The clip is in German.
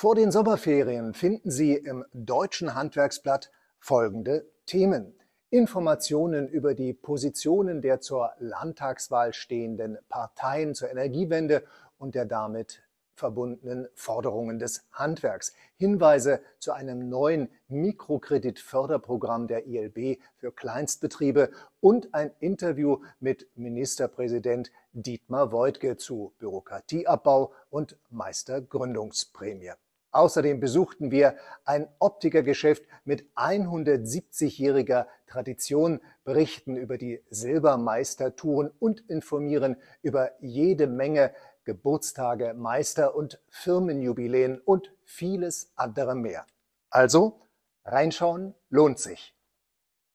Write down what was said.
Vor den Sommerferien finden Sie im Deutschen Handwerksblatt folgende Themen. Informationen über die Positionen der zur Landtagswahl stehenden Parteien zur Energiewende und der damit verbundenen Forderungen des Handwerks, Hinweise zu einem neuen Mikrokreditförderprogramm der ILB für Kleinstbetriebe und ein Interview mit Ministerpräsident Dietmar Woidke zu Bürokratieabbau und Meistergründungsprämie. Außerdem besuchten wir ein Optikergeschäft mit 170-jähriger Tradition, berichten über die Silbermeistertouren und informieren über jede Menge Geburtstage, Meister- und Firmenjubiläen und vieles andere mehr. Also, reinschauen lohnt sich.